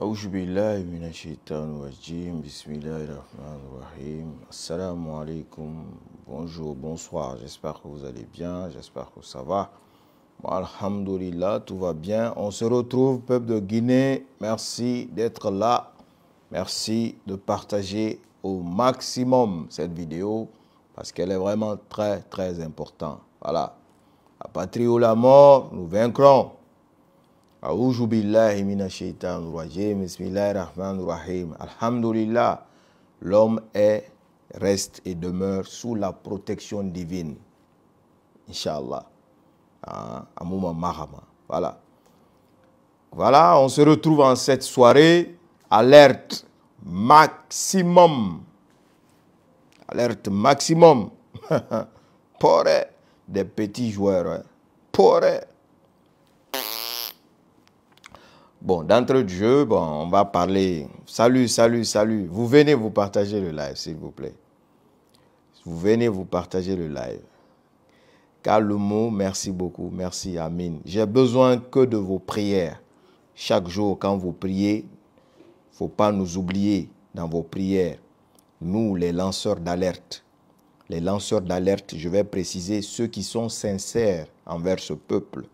أعوذ bonjour bonsoir j'espère que vous allez bien j'espère que ça va Alhamdulillah, tout va bien. On se retrouve, peuple de Guinée. Merci d'être là. Merci de partager au maximum cette vidéo parce qu'elle est vraiment très, très importante. Voilà. La patrie ou la mort, nous vaincrons. أعوذ l'homme est reste et demeure sous la protection divine Inch'Allah ah, Amouma Mahama voilà voilà on se retrouve en cette soirée alerte maximum alerte maximum pour des petits joueurs hein. pour Bon, d'entre Dieu, bon, on va parler. Salut, salut, salut. Vous venez vous partager le live, s'il vous plaît. Vous venez vous partager le live. Car le mot, merci beaucoup, merci, Amin. J'ai besoin que de vos prières. Chaque jour, quand vous priez, faut pas nous oublier dans vos prières. Nous, les lanceurs d'alerte. Les lanceurs d'alerte, je vais préciser ceux qui sont sincères envers ce peuple.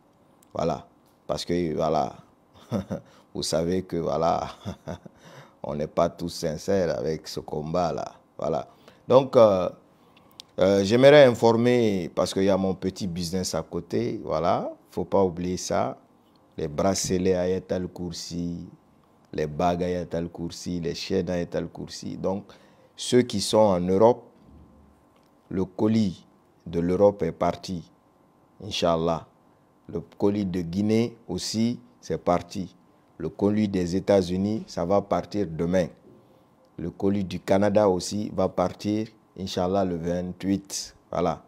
Voilà. Parce que, voilà, vous savez que voilà, on n'est pas tous sincères avec ce combat-là. Voilà. Donc, euh, euh, j'aimerais informer, parce qu'il y a mon petit business à côté, voilà, faut pas oublier ça. Les bracelets à Yatal Kursi, les bagues à Kursi, les chaînes à Kursi. Donc, ceux qui sont en Europe, le colis de l'Europe est parti, Inch'Allah. Le colis de Guinée aussi c'est parti. Le colis des États-Unis, ça va partir demain. Le colis du Canada aussi va partir, Inch'Allah, le 28. Voilà.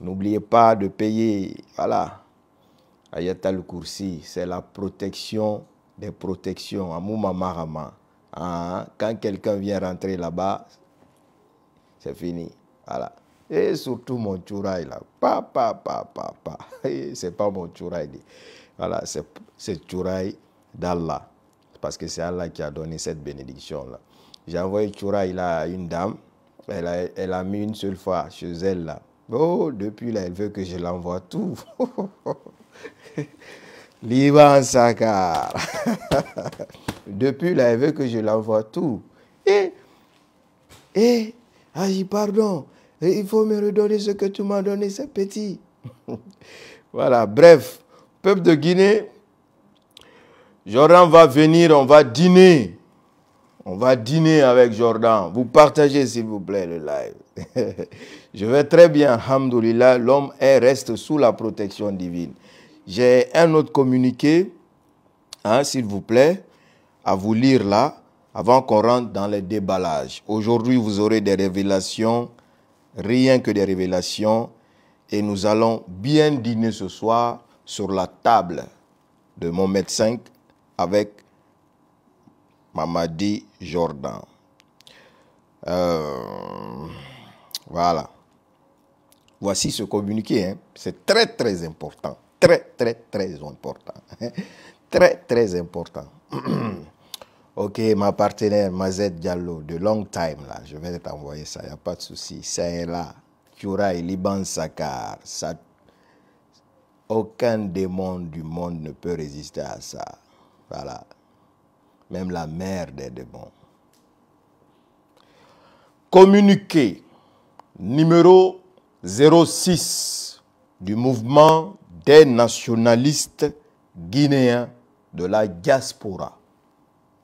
N'oubliez pas de payer. Voilà. Ayatal Kursi, c'est la protection des protections. à Marama. Hein? Ah, quand quelqu'un vient rentrer là-bas, c'est fini. Voilà. Et surtout mon chouraï là. Pa, pa, pa, pa, pa. C'est pas mon chouraï. Voilà, c'est Chouraï d'Allah. Parce que c'est Allah qui a donné cette bénédiction-là. J'ai envoyé Chouraï là à une dame. Elle a, mis une seule fois chez elle là. Oh, depuis là, elle veut que je l'envoie tout. Liban Sakar. depuis là, elle veut que je l'envoie tout. Et, et, ah, pardon, il faut me redonner ce que tu m'as donné, ce petit. voilà, bref, Peuple de Guinée, Jordan va venir, on va dîner. On va dîner avec Jordan. Vous partagez, s'il vous plaît, le live. Je vais très bien, Alhamdoulilah. L'homme reste sous la protection divine. J'ai un autre communiqué, hein, s'il vous plaît, à vous lire là, avant qu'on rentre dans les déballages. Aujourd'hui, vous aurez des révélations, rien que des révélations. Et nous allons bien dîner ce soir sur la table de mon médecin avec Mamadi Jordan. Euh, voilà. Voici ce communiqué. Hein. C'est très, très important. Très, très, très important. très, très important. ok, ma partenaire Mazet Diallo, de long time, là. Je vais t'envoyer ça, il n'y a pas de souci. Ça est là. Kurai et Liban Sakar. Ça aucun démon du monde ne peut résister à ça. Voilà. Même la mère des démons. Communiqué numéro 06 du mouvement des nationalistes guinéens de la diaspora.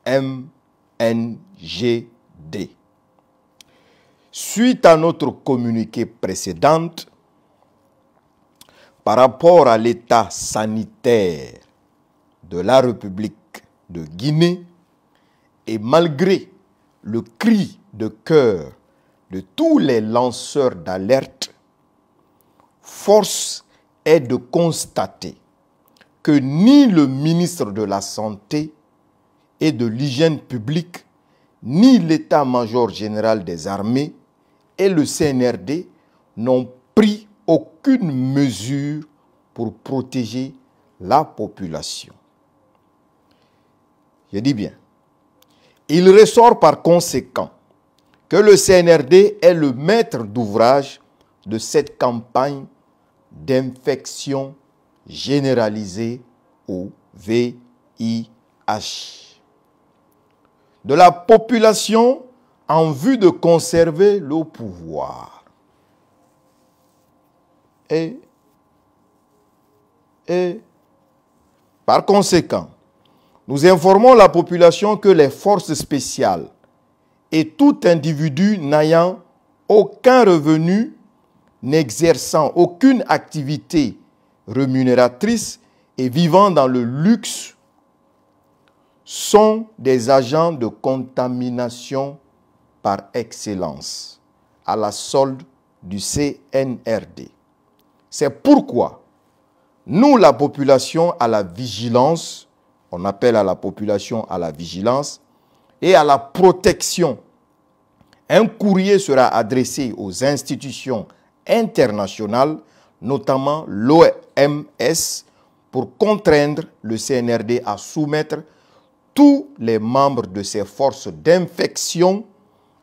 MNGD. Suite à notre communiqué précédente, par rapport à l'état sanitaire de la République de Guinée et malgré le cri de cœur de tous les lanceurs d'alerte, force est de constater que ni le ministre de la Santé et de l'Hygiène publique, ni l'état-major général des armées et le CNRD n'ont pris aucune mesure pour protéger la population. Je dis bien. Il ressort par conséquent que le CNRD est le maître d'ouvrage de cette campagne d'infection généralisée au VIH. De la population en vue de conserver le pouvoir. Et, par conséquent, nous informons la population que les forces spéciales et tout individu n'ayant aucun revenu, n'exerçant aucune activité rémunératrice et vivant dans le luxe sont des agents de contamination par excellence à la solde du CNRD. C'est pourquoi nous, la population, à la vigilance, on appelle à la population à la vigilance et à la protection. Un courrier sera adressé aux institutions internationales, notamment l'OMS, pour contraindre le CNRD à soumettre tous les membres de ses forces d'infection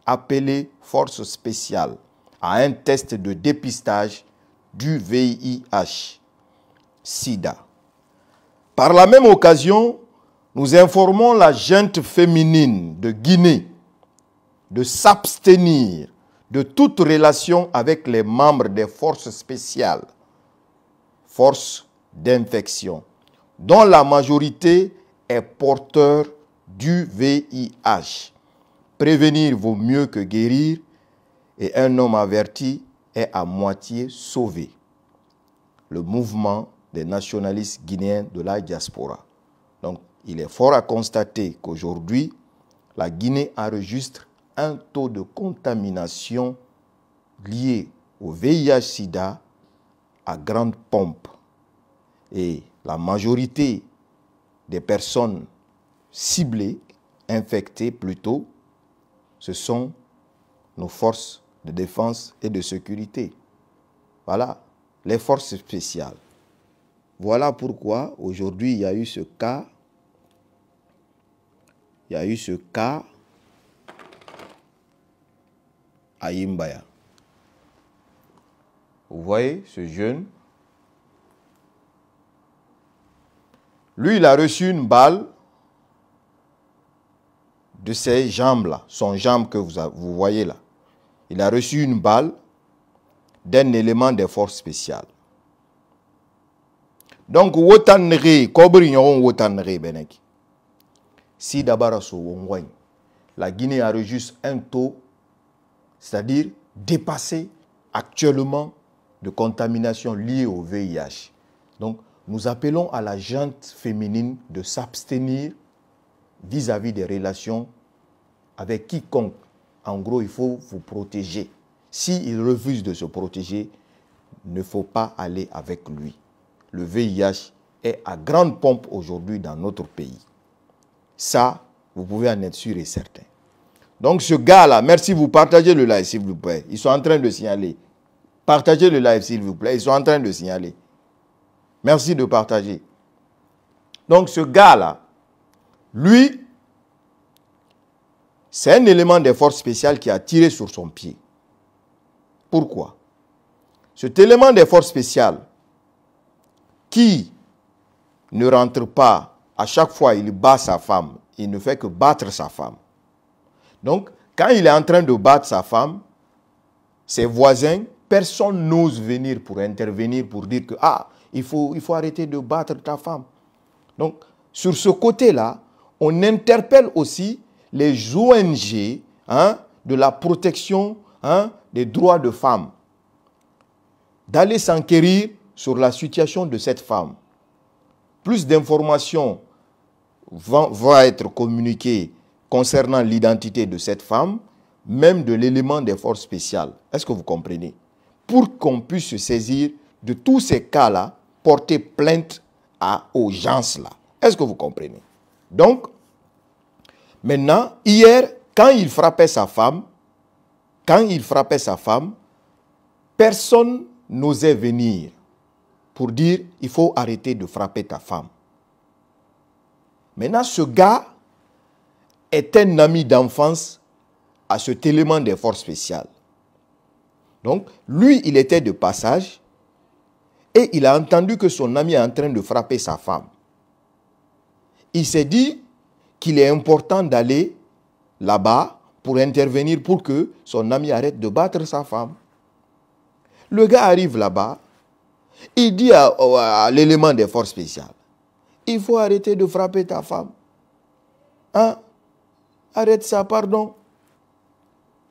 appelées forces spéciales à un test de dépistage du VIH, SIDA. Par la même occasion, nous informons la gente féminine de Guinée de s'abstenir de toute relation avec les membres des forces spéciales, forces d'infection, dont la majorité est porteur du VIH. Prévenir vaut mieux que guérir et un homme averti est à moitié sauvé. Le mouvement des nationalistes guinéens de la diaspora. Donc, il est fort à constater qu'aujourd'hui, la Guinée enregistre un taux de contamination lié au VIH-Sida à grande pompe. Et la majorité des personnes ciblées, infectées plutôt, ce sont nos forces de défense et de sécurité. Voilà, les forces spéciales. Voilà pourquoi aujourd'hui il y a eu ce cas, il y a eu ce cas à Imbaya. Vous voyez ce jeune Lui, il a reçu une balle de ses jambes-là, son jambe que vous, vous voyez là il a reçu une balle d'un élément des forces spéciales. Donc, benek. Si d'abaraso la Guinée a reçu un taux, c'est-à-dire dépassé actuellement de contamination liée au VIH. Donc, nous appelons à la gente féminine de s'abstenir vis-à-vis des relations avec quiconque en gros, il faut vous protéger. S'il refuse de se protéger, ne faut pas aller avec lui. Le VIH est à grande pompe aujourd'hui dans notre pays. Ça, vous pouvez en être sûr et certain. Donc ce gars-là, merci, vous partagez le live s'il vous plaît. Ils sont en train de signaler. Partagez le live s'il vous plaît. Ils sont en train de signaler. Merci de partager. Donc ce gars-là, lui, c'est un élément des forces qui a tiré sur son pied. Pourquoi Cet élément des forces qui ne rentre pas, à chaque fois il bat sa femme, il ne fait que battre sa femme. Donc, quand il est en train de battre sa femme, ses voisins, personne n'ose venir pour intervenir, pour dire que, ah, il faut, il faut arrêter de battre ta femme. Donc, sur ce côté-là, on interpelle aussi les ONG hein, de la protection hein, des droits de femmes d'aller s'enquérir sur la situation de cette femme. Plus d'informations vont, être communiquées concernant l'identité de cette femme, même de l'élément des forces spéciales. Est-ce que vous comprenez Pour qu'on puisse se saisir de tous ces cas-là, porter plainte à, aux gens-là. Est-ce que vous comprenez Donc, Maintenant, hier, quand il frappait sa femme, quand il frappait sa femme, personne n'osait venir pour dire il faut arrêter de frapper ta femme. Maintenant, ce gars est un ami d'enfance à cet élément des forces spéciales. Donc, lui, il était de passage et il a entendu que son ami est en train de frapper sa femme. Il s'est dit, qu'il est important d'aller là-bas pour intervenir pour que son ami arrête de battre sa femme. Le gars arrive là-bas, il dit à, l'élément des forces spéciales, il faut arrêter de frapper ta femme. Hein? Arrête ça, pardon.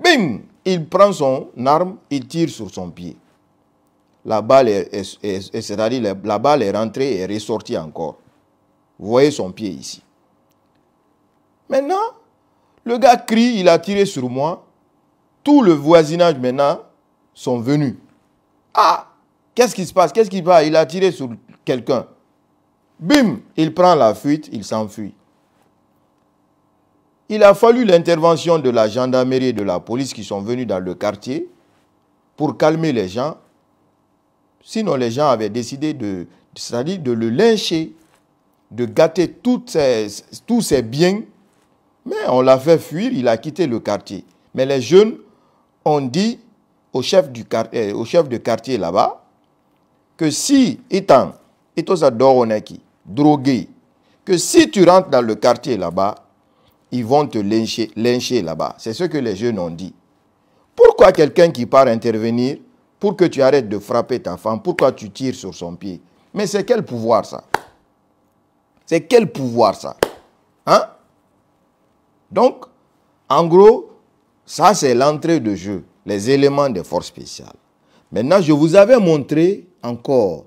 Bim Il prend son arme, il tire sur son pied. La balle est, la balle est rentrée et ressortie encore. Vous voyez son pied ici. Maintenant, le gars crie, il a tiré sur moi. Tout le voisinage maintenant sont venus. Ah, qu'est-ce qui se passe Qu'est-ce qui va Il a tiré sur quelqu'un. Bim, il prend la fuite, il s'enfuit. Il a fallu l'intervention de la gendarmerie et de la police qui sont venus dans le quartier pour calmer les gens. Sinon, les gens avaient décidé de, de le lyncher, de gâter tous ses biens mais on l'a fait fuir, il a quitté le quartier. Mais les jeunes ont dit au chef, du, euh, au chef de quartier là-bas que si, étant, et drogué, que si tu rentres dans le quartier là-bas, ils vont te lyncher, lyncher là-bas. C'est ce que les jeunes ont dit. Pourquoi quelqu'un qui part intervenir pour que tu arrêtes de frapper ta femme, pourquoi tu tires sur son pied Mais c'est quel pouvoir ça C'est quel pouvoir ça Hein donc, en gros, ça c'est l'entrée de jeu, les éléments des forces spéciales. Maintenant, je vous avais montré encore,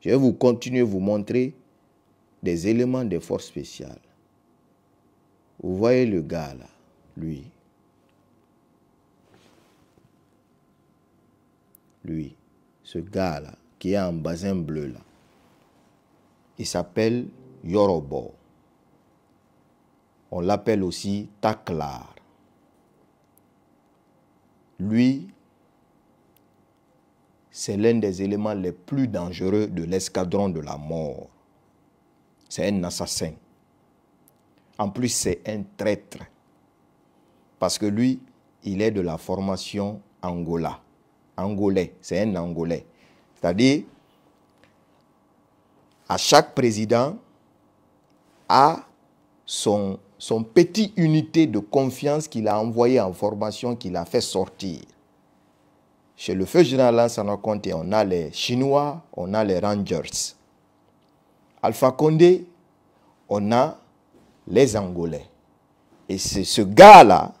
je vais vous continuer vous montrer des éléments des forces spéciales. Vous voyez le gars là, lui. Lui, ce gars là, qui est en basin bleu là. Il s'appelle Yorobo. On l'appelle aussi Taklar. Lui, c'est l'un des éléments les plus dangereux de l'escadron de la mort. C'est un assassin. En plus, c'est un traître. Parce que lui, il est de la formation Angola. Angolais, c'est un Angolais. C'est-à-dire, à chaque président a son son petit unité de confiance qu'il a envoyé en formation, qu'il a fait sortir. Chez le feu général on a les Chinois, on a les Rangers. Alpha Condé, on a les Angolais. Et c'est ce gars-là,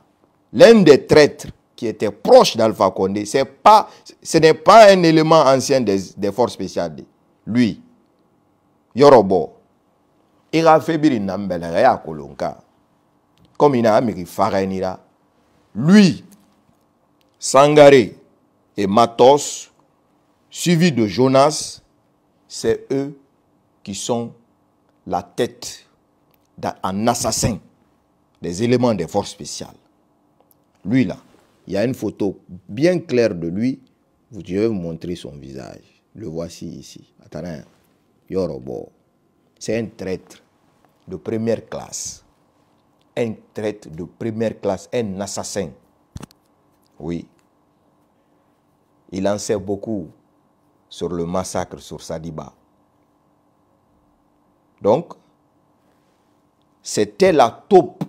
l'un des traîtres qui était proche d'Alpha Condé, pas, ce n'est pas un élément ancien des, forces spéciales. Lui, Yorobo, il a fait à Kolonka comme il a Farainira. Lui, Sangaré et Matos, suivi de Jonas, c'est eux qui sont la tête d'un assassin des éléments des forces spéciales. Lui là, il y a une photo bien claire de lui. Vous devez vous montrer son visage. Le voici ici. Attends, hein. Yorobo. C'est un traître de première classe un traître de première classe, un assassin. Oui. Il en sait beaucoup sur le massacre sur Sadiba. Donc, c'était la taupe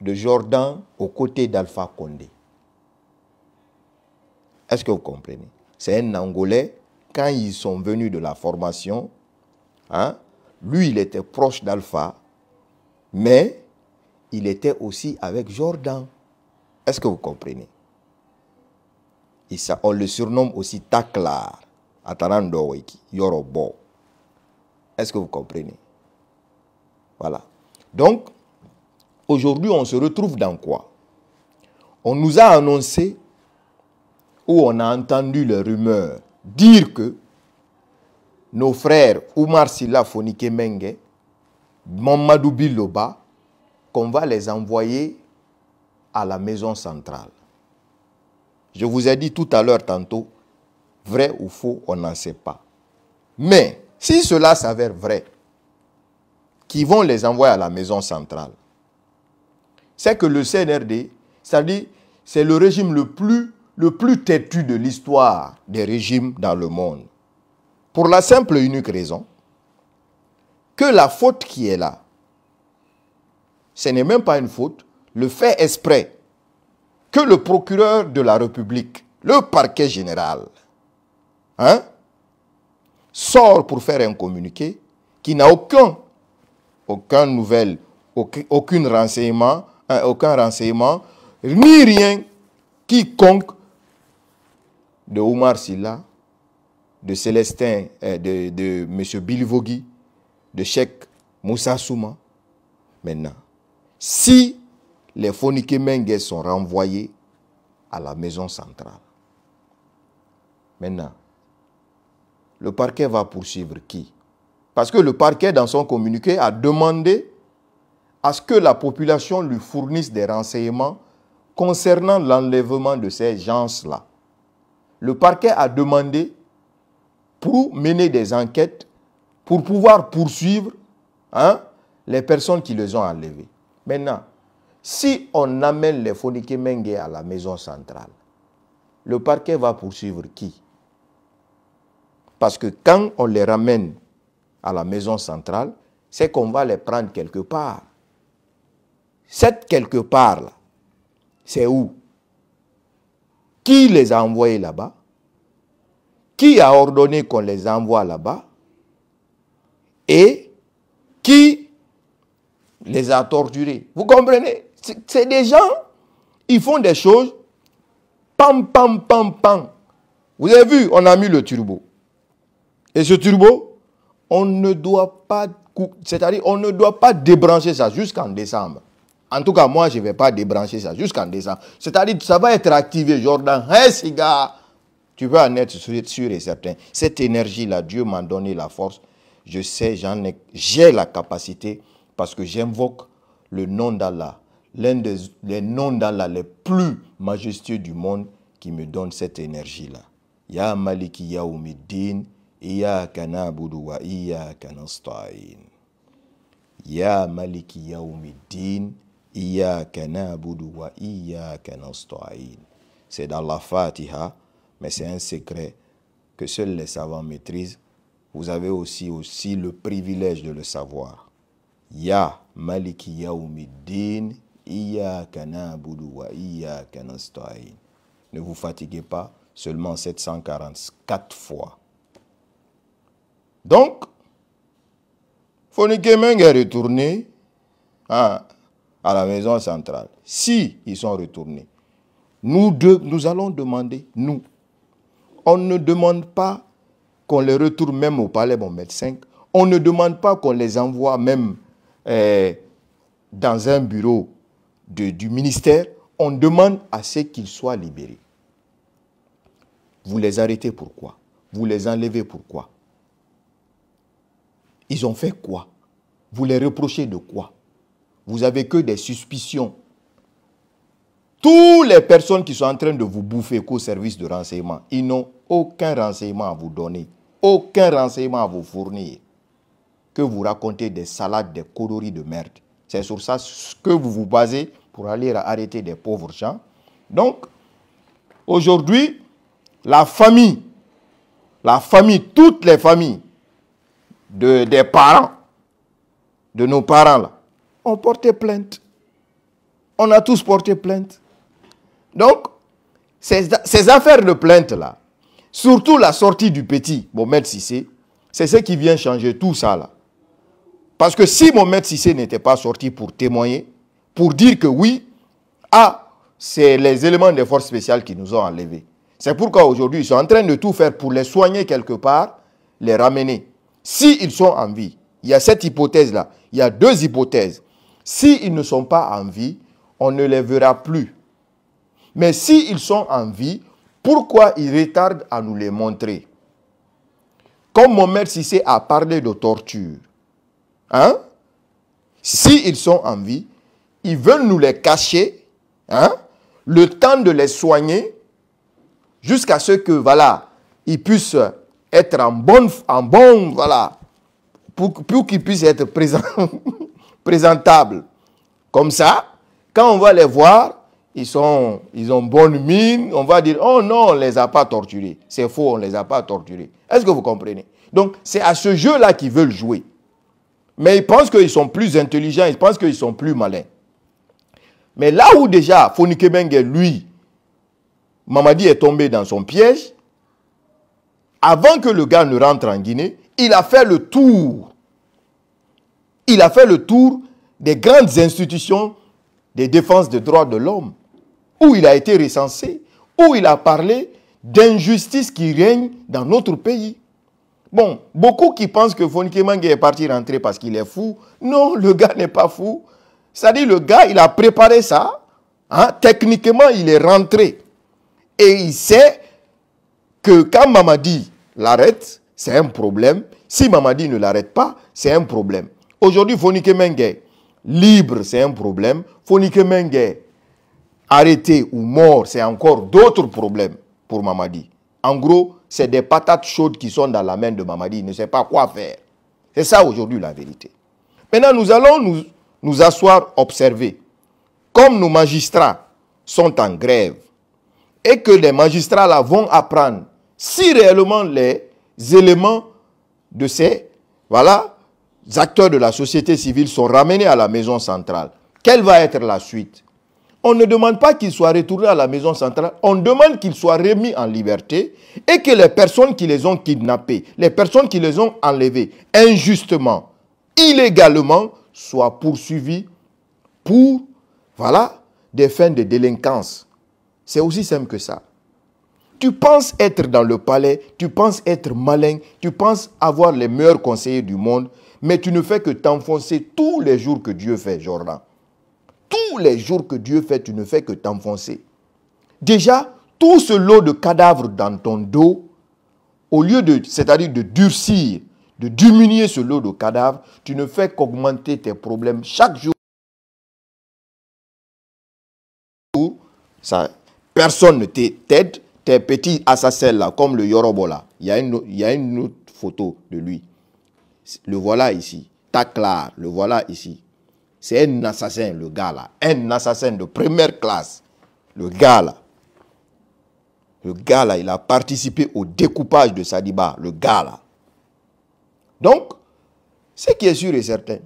de Jordan aux côtés d'Alpha Condé. Est-ce que vous comprenez C'est un Angolais, quand ils sont venus de la formation, hein, lui, il était proche d'Alpha, mais il était aussi avec Jordan. Est-ce que vous comprenez Et ça, On le surnomme aussi Taklar, Yorobo. Est-ce que vous comprenez Voilà. Donc, aujourd'hui, on se retrouve dans quoi On nous a annoncé ou on a entendu les rumeurs dire que nos frères Oumar Silla Fonike Menge, Mamadou Biloba, on va les envoyer à la maison centrale. Je vous ai dit tout à l'heure tantôt, vrai ou faux, on n'en sait pas. Mais si cela s'avère vrai, qui vont les envoyer à la maison centrale, c'est que le CNRD, c'est-à-dire, c'est le régime le plus, le plus têtu de l'histoire des régimes dans le monde. Pour la simple et unique raison que la faute qui est là, ce n'est même pas une faute, le fait exprès que le procureur de la République, le parquet général, hein, sort pour faire un communiqué qui n'a aucun, aucun nouvelle, aucun, renseignement, euh, aucun renseignement, ni rien quiconque de Omar Silla, de Célestin, euh, de, de M. Bilivogui, de Cheikh Moussa Souma, maintenant si les Fonikémengues sont renvoyés à la maison centrale. Maintenant, le parquet va poursuivre qui Parce que le parquet, dans son communiqué, a demandé à ce que la population lui fournisse des renseignements concernant l'enlèvement de ces gens-là. Le parquet a demandé pour mener des enquêtes, pour pouvoir poursuivre hein, les personnes qui les ont enlevées. Maintenant, si on amène les Fonikimengue à la maison centrale, le parquet va poursuivre qui Parce que quand on les ramène à la maison centrale, c'est qu'on va les prendre quelque part. Cette quelque part-là, c'est où Qui les a envoyés là-bas Qui a ordonné qu'on les envoie là-bas Et qui les a torturés. Vous comprenez C'est des gens, ils font des choses, pam, pam, pam, pam. Vous avez vu, on a mis le turbo. Et ce turbo, on ne doit pas, c'est-à-dire, on ne doit pas débrancher ça jusqu'en décembre. En tout cas, moi, je ne vais pas débrancher ça jusqu'en décembre. C'est-à-dire, ça va être activé, Jordan. Hey, hein, gars tu peux en être sûr et certain. Cette énergie-là, Dieu m'a donné la force. Je sais, j'en ai, j'ai la capacité parce que j'invoque le nom d'Allah, l'un des noms d'Allah les plus majestueux du monde qui me donne cette énergie-là. Ya Maliki Ya Maliki wa C'est dans la Fatiha, mais c'est un secret que seuls les savants maîtrisent. Vous avez aussi, aussi le privilège de le savoir ya maliki yaumiddin iyyaka na'budu wa iyyaka nasta'in. Ne vous fatiguez pas, seulement 744 fois. Donc, Fonikemeng est retourné hein, à, la maison centrale. Si ils sont retournés, nous deux, nous allons demander, nous. On ne demande pas qu'on les retourne même au palais bon médecin. On ne demande pas qu'on les envoie même eh, dans un bureau du ministère, on demande à ce qu'ils soient libérés. Vous les arrêtez pourquoi Vous les enlevez pourquoi Ils ont fait quoi Vous les reprochez de quoi Vous avez que des suspicions. Toutes les personnes qui sont en train de vous bouffer qu'au service de renseignement, ils n'ont aucun renseignement à vous donner, aucun renseignement à vous fournir que vous racontez des salades, des coloris de merde. C'est sur ça que vous vous basez pour aller arrêter des pauvres gens. Donc, aujourd'hui, la famille, la famille, toutes les familles de, des parents, de nos parents, là, ont porté plainte. On a tous porté plainte. Donc, ces, affaires de plainte-là, surtout la sortie du petit, si c'est, c'est ce qui vient changer tout ça là. Parce que si mon maître Sissé n'était pas sorti pour témoigner, pour dire que oui, ah, c'est les éléments des forces spéciales qui nous ont enlevés. C'est pourquoi aujourd'hui, ils sont en train de tout faire pour les soigner quelque part, les ramener. S'ils sont en vie, il y a cette hypothèse-là, il y a deux hypothèses. S'ils ne sont pas en vie, on ne les verra plus. Mais s'ils sont en vie, pourquoi ils retardent à nous les montrer Comme mon maître Sissé a parlé de torture, hein, s'ils sont en vie, ils veulent nous les cacher, hein? le temps de les soigner, jusqu'à ce que, voilà, ils puissent être en bonne, en bon, voilà, pour, qu'ils puissent être présent, présentables. Comme ça, quand on va les voir, ils, sont, ils ont bonne mine, on va dire, oh non, on ne les a pas torturés. C'est faux, on ne les a pas torturés. Est-ce que vous comprenez Donc, c'est à ce jeu-là qu'ils veulent jouer. Mais ils pensent qu'ils sont plus intelligents, ils pensent qu'ils sont plus malins. Mais là où déjà Fonike lui, Mamadi est tombé dans son piège, avant que le gars ne rentre en Guinée, il a fait le tour. Il a fait le tour des grandes institutions des défense des droits de l'homme, où il a été recensé, où il a parlé d'injustice qui règne dans notre pays. Bon, beaucoup qui pensent que Fonike Mange est parti rentrer parce qu'il est fou. Non, le gars n'est pas fou. C'est-à-dire, le gars, il a préparé ça. Hein, techniquement, il est rentré. Et il sait que quand Mamadi l'arrête, c'est un problème. Si Mamadi ne l'arrête pas, c'est un problème. Aujourd'hui, Fonike Menge, libre, c'est un problème. Fonike Menge, arrêté ou mort, c'est encore d'autres problèmes pour Mamadi. En gros, c'est des patates chaudes qui sont dans la main de Mamadi. Il ne sait pas quoi faire. C'est ça aujourd'hui la vérité. Maintenant, nous allons nous, asseoir, observer. Comme nos magistrats sont en grève et que les magistrats vont apprendre si réellement les éléments de ces voilà, acteurs de la société civile sont ramenés à la maison centrale, quelle va être la suite on ne demande pas qu'ils soient retournés à la maison centrale, on demande qu'ils soient remis en liberté et que les personnes qui les ont kidnappés, les personnes qui les ont enlevés injustement, illégalement, soient poursuivies pour, voilà, des fins de délinquance. C'est aussi simple que ça. Tu penses être dans le palais, tu penses être malin, tu penses avoir les meilleurs conseillers du monde, mais tu ne fais que t'enfoncer tous les jours que Dieu fait, Jordan tous les jours que Dieu fait, tu ne fais que t'enfoncer. Déjà, tout ce lot de cadavres dans ton dos, au lieu de, c'est-à-dire de durcir, de diminuer ce lot de cadavres, tu ne fais qu'augmenter tes problèmes chaque jour. personne ne t'aide. Tes petits assassins là, comme le Yorobola, il y, a une, autre photo de lui. Le voilà ici. Taklar, le voilà ici. C'est un assassin, le gars là. Un assassin de première classe. Le gars là. Le gars là, il a participé au découpage de Sadiba. Le gars là. Donc, ce qui est sûr et certain,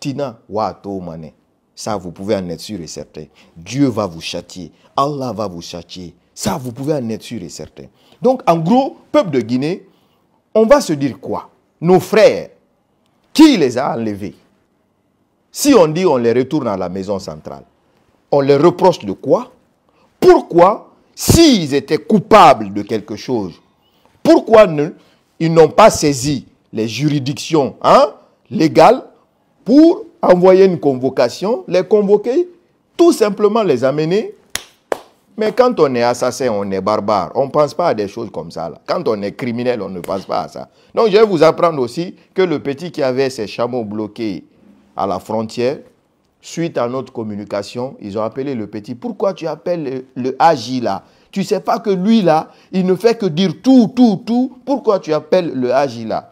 Tina Ça, vous pouvez en être sûr et certain. Dieu va vous châtier. Allah va vous châtier. Ça, vous pouvez en être sûr et certain. Donc, en gros, peuple de Guinée, on va se dire quoi Nos frères, qui les a enlevés Si on dit on les retourne à la maison centrale, on les reproche de quoi Pourquoi, s'ils étaient coupables de quelque chose, pourquoi ils n'ont pas saisi les juridictions hein, légales pour envoyer une convocation, les convoquer, tout simplement les amener mais quand on est assassin, on est barbare, on ne pense pas à des choses comme ça. Quand on est criminel, on ne pense pas à ça. Donc je vais vous apprendre aussi que le petit qui avait ses chameaux bloqués à la frontière, suite à notre communication, ils ont appelé le petit. Pourquoi tu appelles le, Agila là Tu ne sais pas que lui là, il ne fait que dire tout, tout, tout. Pourquoi tu appelles le Agila là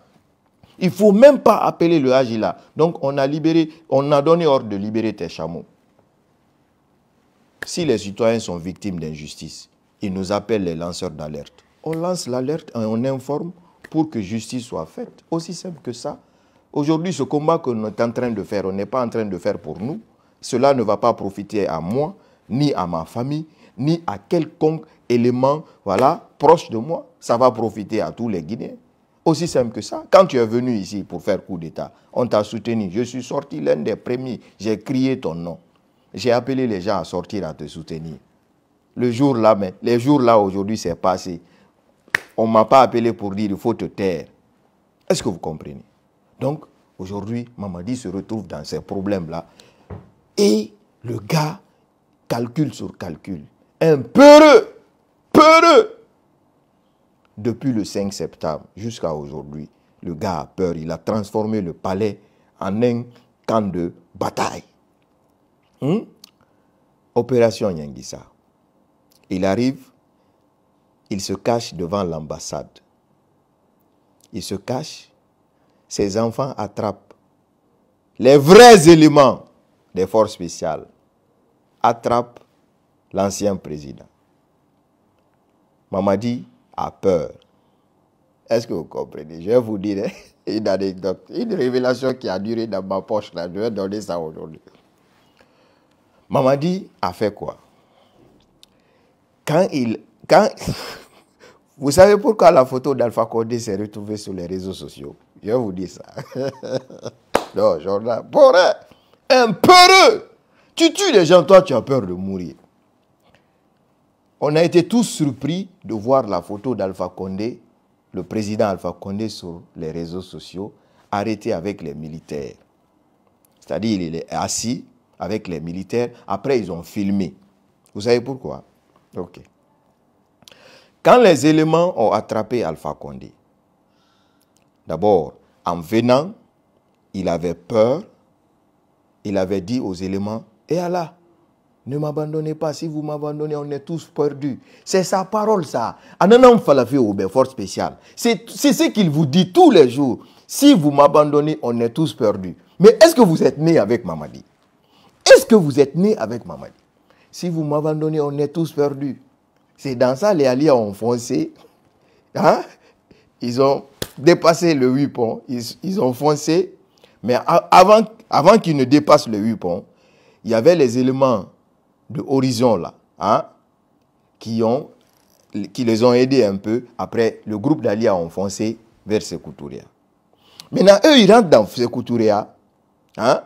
il ne faut même pas appeler le Agila. là. Donc, on a libéré, on a donné ordre de libérer tes chameaux. Si les citoyens sont victimes d'injustice, ils nous appellent les lanceurs d'alerte. On lance l'alerte et on informe pour que justice soit faite. Aussi simple que ça. Aujourd'hui, ce combat qu'on est en train de faire, on n'est pas en train de faire pour nous. Cela ne va pas profiter à moi, ni à ma famille, ni à quelconque élément voilà, proche de moi. Ça va profiter à tous les Guinéens. Aussi simple que ça. Quand tu es venu ici pour faire coup d'État, on t'a soutenu. Je suis sorti l'un des premiers. J'ai crié ton nom. J'ai appelé les gens à sortir, à te soutenir. Le jour là, mais les jours là aujourd'hui, c'est passé. On ne m'a pas appelé pour dire il faut te taire. Est-ce que vous comprenez Donc, aujourd'hui, Mamadi se retrouve dans ces problèmes-là. Et le gars calcule sur calcul. Un peureux, peureux. Depuis le 5 septembre jusqu'à aujourd'hui, le gars a peur. Il a transformé le palais en un camp de bataille. Hmm? Opération Nyangissa. Il arrive, il se cache devant l'ambassade. Il se cache, ses enfants attrapent les vrais éléments des forces spéciales, attrapent l'ancien président. Mamadi a peur. Est-ce que vous comprenez Je vais vous dire hein, une anecdote, une révélation qui a duré dans ma poche. Là. Je vais donner ça aujourd'hui. Mamadi a fait quoi Quand il... Quand, vous savez pourquoi la photo d'Alpha Condé s'est retrouvée sur les réseaux sociaux Je vais vous dire ça. non, Jordan, pour un peureux Tu tues les gens, toi tu as peur de mourir. On a été tous surpris de voir la photo d'Alpha Condé, le président Alpha Condé sur les réseaux sociaux, arrêté avec les militaires. C'est-à-dire, il est assis avec les militaires. Après, ils ont filmé. Vous savez pourquoi Ok. Quand les éléments ont attrapé Alpha Condé, d'abord, en venant, il avait peur. Il avait dit aux éléments, et eh Allah, ne m'abandonnez pas. Si vous m'abandonnez, on est tous perdus. C'est sa parole, ça. Ananam Falafi Oube, force spéciale. C'est ce qu'il vous dit tous les jours. Si vous m'abandonnez, on est tous perdus. Mais est-ce que vous êtes né avec Mamadi est-ce que vous êtes né avec maman? Si vous m'abandonnez, on est tous perdus. C'est dans ça les Alliés ont foncé. Hein? Ils ont dépassé le huit pont, Ils, ont foncé. Mais avant, avant qu'ils ne dépassent le huit pont, il y avait les éléments de Horizon là, hein? qui, ont, qui les ont aidés un peu. Après, le groupe d'Alliés a foncé vers Sekouturia. Maintenant, eux, ils rentrent dans Sekouturia. Hein?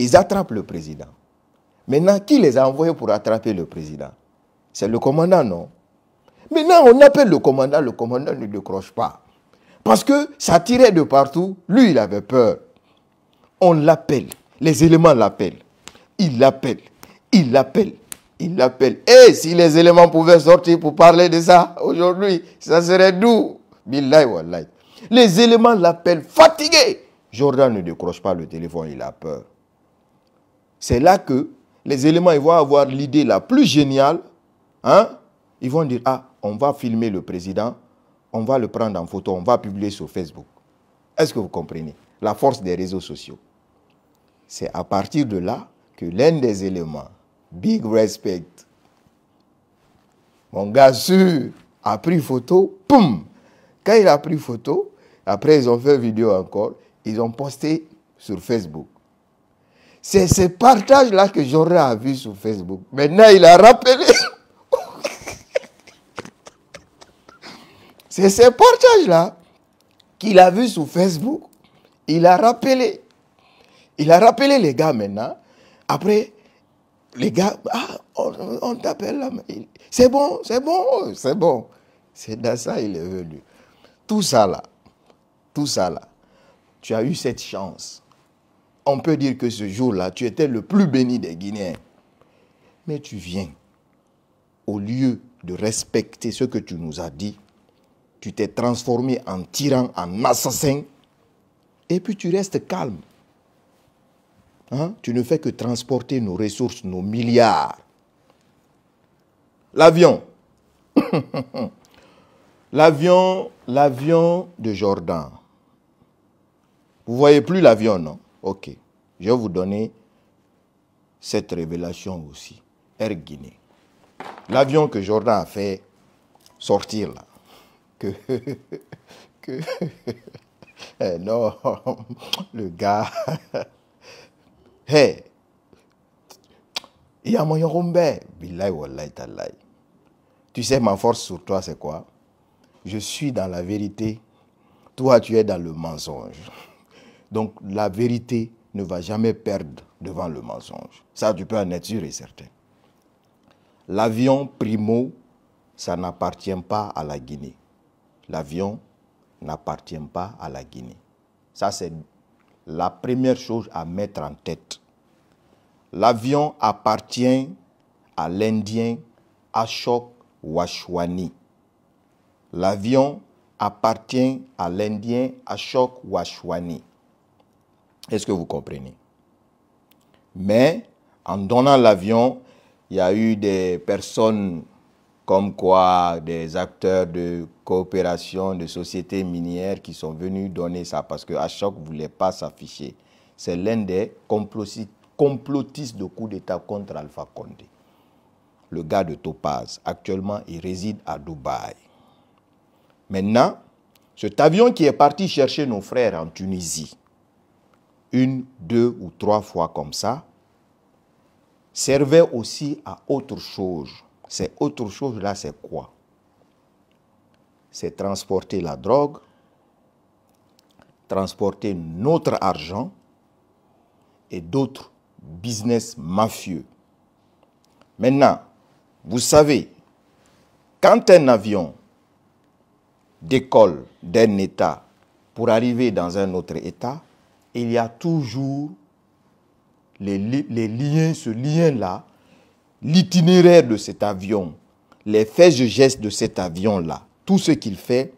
Ils attrapent le président. Maintenant, qui les a envoyés pour attraper le président C'est le commandant, non Maintenant, on appelle le commandant, le commandant ne décroche pas. Parce que ça tirait de partout, lui, il avait peur. On l'appelle, les éléments l'appellent. Il l'appelle, il l'appelle, il l'appelle. Et eh, si les éléments pouvaient sortir pour parler de ça aujourd'hui, ça serait doux. Billahi wallahi. Les éléments l'appellent fatigué. Jordan ne décroche pas le téléphone, il a peur. C'est là que les éléments vont avoir l'idée la plus géniale. Hein. Ils vont dire, ah, on va filmer le président, on va le prendre en photo, on va publier sur Facebook. Est-ce que vous comprenez La force des réseaux sociaux. C'est à partir de là que l'un des éléments, Big Respect, mon gars sûr, a pris photo, poum Quand il a pris photo, après ils ont fait vidéo encore, ils ont posté sur Facebook. C'est ce partage-là que j'aurais à vu sur Facebook. Maintenant, il a rappelé. C'est ce partage-là qu'il a vu sur Facebook. Il a rappelé. Il a rappelé les gars maintenant. Après, les gars, ah, on, on t'appelle là. C'est bon, c'est bon, c'est bon. C'est dans ça qu'il est venu. Tout ça là, tout ça là, tu as eu cette chance on peut dire que ce jour-là, tu étais le plus béni des Guinéens. Mais tu viens, au lieu de respecter ce que tu nous as dit, tu t'es transformé en tyran, en assassin, et puis tu restes calme. Hein? Tu ne fais que transporter nos ressources, nos milliards. L'avion. l'avion, l'avion de Jordan. Vous voyez plus l'avion, non Ok, je vais vous donner cette révélation aussi. Air Guinée. L'avion que Jordan a fait sortir là. Que. que eh non, le gars. Hey, il y a mon Billahi wallahi talai. Tu sais, ma force sur toi, c'est quoi Je suis dans la vérité. Toi, tu es dans le mensonge. Donc la vérité ne va jamais perdre devant le mensonge. Ça, tu peux en être sûr et certain. L'avion primo, ça n'appartient pas à la Guinée. L'avion n'appartient pas à la Guinée. Ça, c'est la première chose à mettre en tête. L'avion appartient à l'Indien Ashok Washwani. L'avion appartient à l'Indien Ashok Washwani. Est-ce que vous comprenez Mais en donnant l'avion, il y a eu des personnes comme quoi des acteurs de coopération, de sociétés minières qui sont venus donner ça parce que Ashok ne voulait pas s'afficher. C'est l'un des complotistes de coup d'État contre Alpha Condé. Le gars de Topaz, actuellement, il réside à Dubaï. Maintenant, cet avion qui est parti chercher nos frères en Tunisie, une, deux ou trois fois comme ça, servait aussi à autre chose. c'est autre chose là, c'est quoi C'est transporter la drogue, transporter notre argent et d'autres business mafieux. Maintenant, vous savez, quand un avion décolle d'un État pour arriver dans un autre État, il y a toujours les, liens, ce lien-là, l'itinéraire de cet avion, les faits de gestes de cet avion-là, tout ce qu'il fait,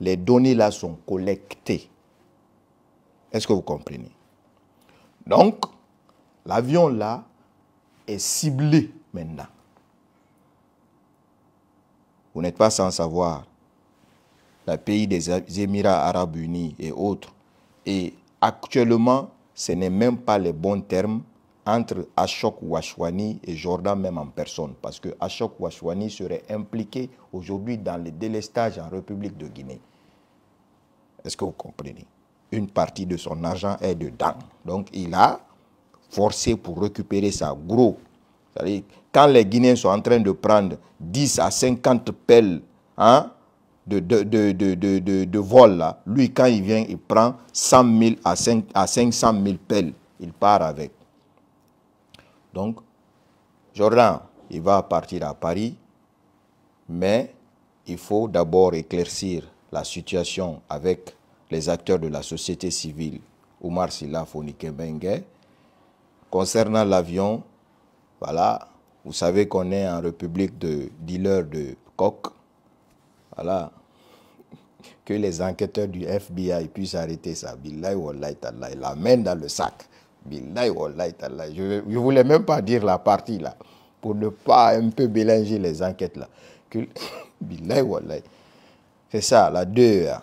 les données-là sont collectées. Est-ce que vous comprenez Donc, l'avion-là est ciblé maintenant. Vous n'êtes pas sans savoir, le pays des Émirats arabes unis et autres, et Actuellement, ce n'est même pas les bons termes entre Ashok Ouachouani et Jordan même en personne, parce que Ashok Wachwani serait impliqué aujourd'hui dans le délestage en République de Guinée. Est-ce que vous comprenez Une partie de son argent est dedans. Donc il a forcé pour récupérer sa gros. C'est-à-dire, quand les Guinéens sont en train de prendre 10 à 50 pelles hein, de, vol, là, lui, quand il vient, il prend 100 000 à, 5, à 500 000 pelles. Il part avec. Donc, Jordan, il va partir à Paris, mais il faut d'abord éclaircir la situation avec les acteurs de la société civile, Oumar Silla Fonike Bengue. Concernant l'avion, voilà, vous savez qu'on est en république de dealers de coq. Voilà, que les enquêteurs du FBI puissent arrêter ça. Billahi wallahi la main dans le sac. Billahi wallahi Je ne voulais même pas dire la partie là, pour ne pas un peu mélanger les enquêtes là. Que, billahi wallahi. C'est ça, la 2 a. Vous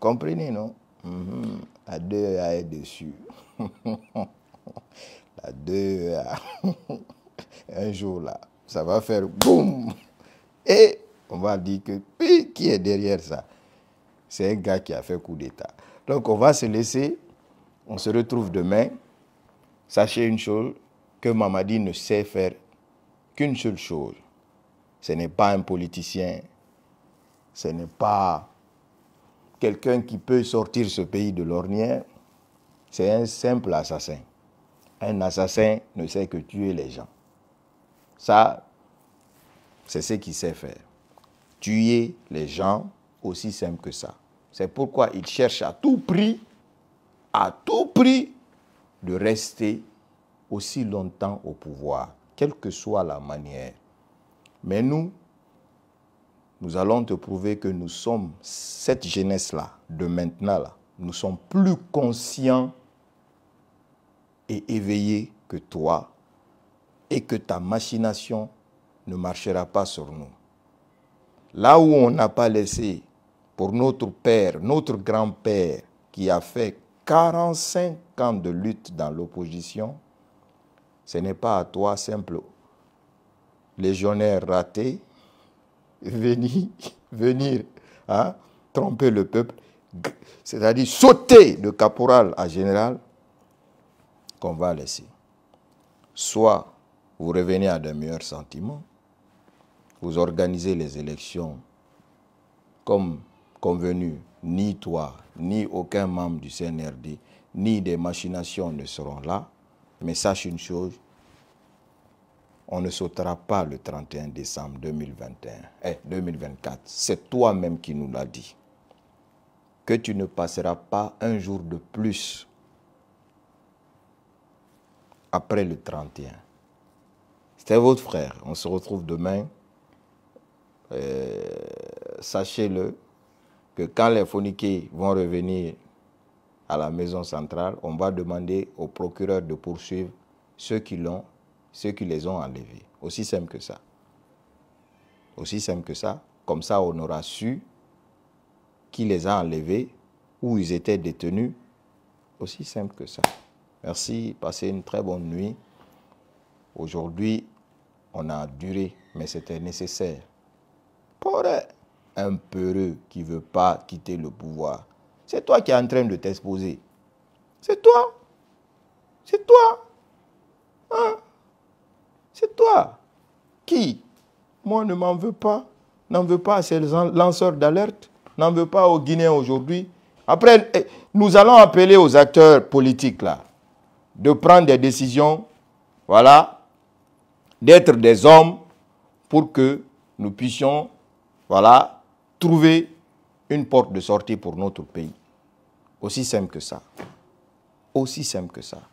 comprenez, non mhm. La 2 a est dessus. la 2 a. un jour là, ça va faire boum. Et on va dire que qui est derrière ça c'est un gars qui a fait coup d'État. Donc on va se laisser, on se retrouve demain. Sachez une chose, que Mamadi ne sait faire qu'une seule chose. Ce n'est pas un politicien, ce n'est pas quelqu'un qui peut sortir ce pays de l'ornière, c'est un simple assassin. Un assassin ne sait que tuer les gens. Ça, c'est ce qu'il sait faire. Tuer les gens, aussi simple que ça. C'est pourquoi il cherche à tout prix, à tout prix, de rester aussi longtemps au pouvoir, quelle que soit la manière. Mais nous, nous allons te prouver que nous sommes, cette jeunesse-là, de maintenant, là, nous sommes plus conscients et éveillés que toi et que ta machination ne marchera pas sur nous. Là où on n'a pas laissé pour notre père, notre grand-père, qui a fait 45 ans de lutte dans l'opposition, ce n'est pas à toi, simple légionnaire raté, venir, venir hein, tromper le peuple, c'est-à-dire sauter de caporal à général, qu'on va laisser. Soit vous revenez à de meilleurs sentiments, vous organisez les élections comme convenu, ni toi, ni aucun membre du CNRD, ni des machinations ne seront là. Mais sache une chose, on ne sautera pas le 31 décembre 2021, eh, 2024. C'est toi-même qui nous l'as dit. Que tu ne passeras pas un jour de plus après le 31. C'était votre frère. On se retrouve demain. Euh, sachez-le, que quand les forniqués vont revenir à la maison centrale, on va demander au procureur de poursuivre ceux qui l'ont, ceux qui les ont enlevés. Aussi simple que ça. Aussi simple que ça. Comme ça, on aura su qui les a enlevés, où ils étaient détenus. Aussi simple que ça. Merci, passez une très bonne nuit. Aujourd'hui, on a duré, mais c'était nécessaire. Pour un peureux qui ne veut pas quitter le pouvoir. C'est toi qui es en train de t'exposer. C'est toi. C'est toi. Hein? C'est toi. Qui Moi ne m'en veux pas. N'en veux pas à ces lanceurs d'alerte. N'en veux pas aux Guinéens aujourd'hui. Après, eh, nous allons appeler aux acteurs politiques là de prendre des décisions, voilà, d'être des hommes pour que nous puissions, voilà, trouver une porte de sortie pour notre pays. Aussi simple que ça. Aussi simple que ça.